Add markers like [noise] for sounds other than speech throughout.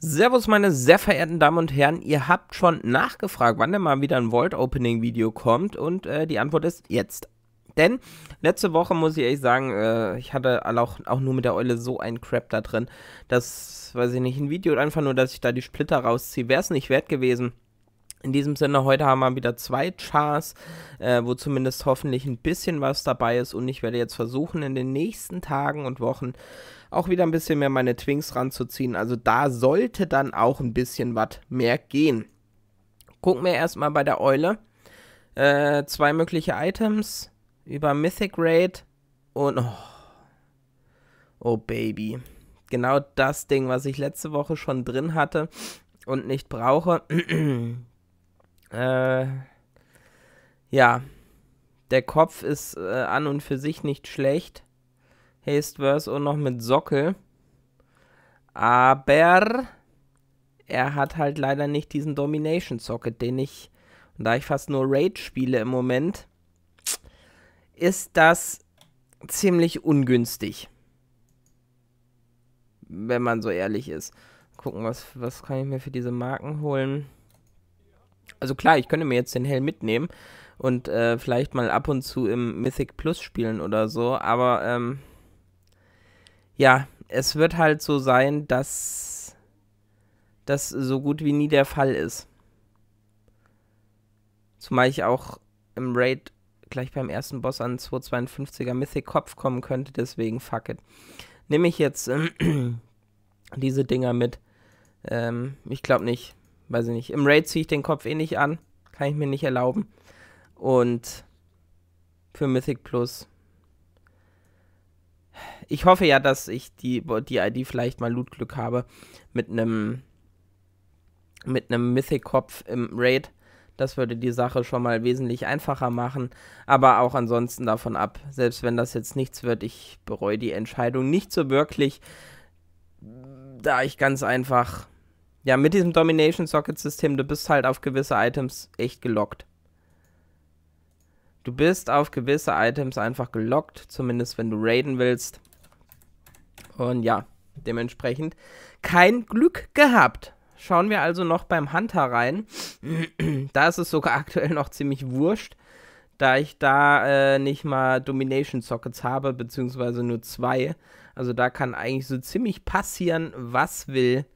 Servus meine sehr verehrten Damen und Herren, ihr habt schon nachgefragt, wann denn mal wieder ein Vault-Opening-Video kommt und äh, die Antwort ist jetzt. Denn letzte Woche muss ich ehrlich sagen, äh, ich hatte auch, auch, nur mit der Eule so ein Crap da drin, dass, weiß ich nicht, ein Video einfach nur, dass ich da die Splitter rausziehe, wäre es nicht wert gewesen. In diesem Sinne, heute haben wir wieder zwei Chars, äh, wo zumindest hoffentlich ein bisschen was dabei ist. Und ich werde jetzt versuchen, in den nächsten Tagen und Wochen auch wieder ein bisschen mehr meine Twinks ranzuziehen. Also da sollte dann auch ein bisschen was mehr gehen. Gucken wir erstmal bei der Eule. Äh, zwei mögliche Items über Mythic Raid und... Oh, oh Baby. Genau das Ding, was ich letzte Woche schon drin hatte und nicht brauche. [clears throat] Äh, ja, der Kopf ist äh, an und für sich nicht schlecht. Haste Hastverse und noch mit Sockel. Aber er hat halt leider nicht diesen Domination Socket, den ich, da ich fast nur Raid spiele im Moment, ist das ziemlich ungünstig. Wenn man so ehrlich ist. Gucken, was, was kann ich mir für diese Marken holen. Also klar, ich könnte mir jetzt den Helm mitnehmen und äh, vielleicht mal ab und zu im Mythic Plus spielen oder so, aber ähm, ja, es wird halt so sein, dass das so gut wie nie der Fall ist. Zumal ich auch im Raid gleich beim ersten Boss an 252er Mythic Kopf kommen könnte, deswegen fuck it. Nehme ich jetzt äh, [clears throat] diese Dinger mit. Ähm, ich glaube nicht, weiß ich nicht. Im Raid ziehe ich den Kopf eh nicht an. Kann ich mir nicht erlauben. Und für Mythic Plus. Ich hoffe ja, dass ich die, die ID vielleicht mal Lootglück habe mit einem mit einem Mythic-Kopf im Raid. Das würde die Sache schon mal wesentlich einfacher machen. Aber auch ansonsten davon ab, selbst wenn das jetzt nichts wird, ich bereue die Entscheidung nicht so wirklich, da ich ganz einfach ja, mit diesem Domination Socket System, du bist halt auf gewisse Items echt gelockt. Du bist auf gewisse Items einfach gelockt, zumindest wenn du raiden willst. Und ja, dementsprechend kein Glück gehabt. Schauen wir also noch beim Hunter rein. [clears throat] da ist es sogar [laughs] aktuell noch ziemlich wurscht, da ich da äh, nicht mal Domination Sockets habe, beziehungsweise nur zwei. Also da kann eigentlich so ziemlich passieren, was will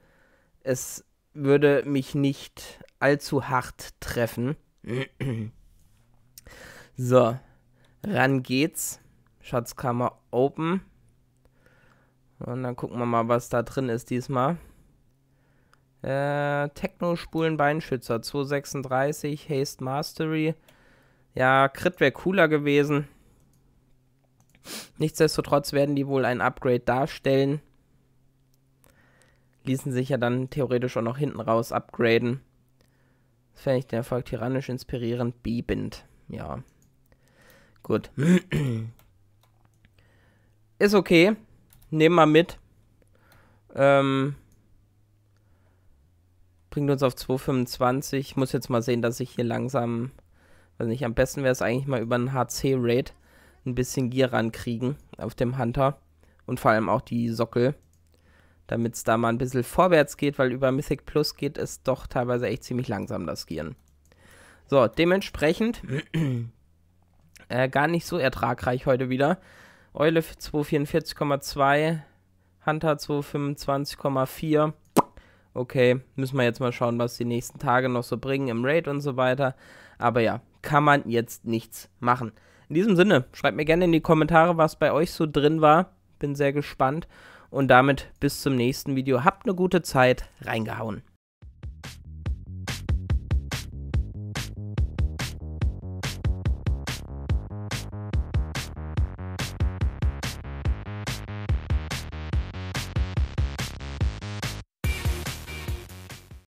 es würde mich nicht allzu hart treffen. [clears throat] so, ran geht's. Schatzkammer open. Und dann gucken wir mal, was da drin ist diesmal. Äh, Techno-Spulen Beinschützer, 236, Haste Mastery. Ja, Crit wäre cooler gewesen. Nichtsdestotrotz werden die wohl ein Upgrade darstellen ließen sich ja dann theoretisch auch noch hinten raus upgraden. Das fände ich den Erfolg tyrannisch, inspirierend, bebend. Ja. Gut. [clears throat] Ist okay. Nehmen wir mit. Ähm, bringt uns auf 2,25. Ich muss jetzt mal sehen, dass ich hier langsam, weiß nicht, am besten wäre es eigentlich mal über einen HC-Raid ein bisschen Gier rankriegen auf dem Hunter. Und vor allem auch die Sockel damit es da mal ein bisschen vorwärts geht, weil über Mythic Plus geht es doch teilweise echt ziemlich langsam, das Gieren. So, dementsprechend [clears throat] äh, gar nicht so ertragreich heute wieder. Eule 244,2, Hunter 225,4. Okay, müssen wir jetzt mal schauen, was die nächsten Tage noch so bringen im Raid und so weiter. Aber ja, kann man jetzt nichts machen. In diesem Sinne, schreibt mir gerne in die Kommentare, was bei euch so drin war. Bin sehr gespannt. Und damit bis zum nächsten Video. Habt eine gute Zeit. Reingehauen.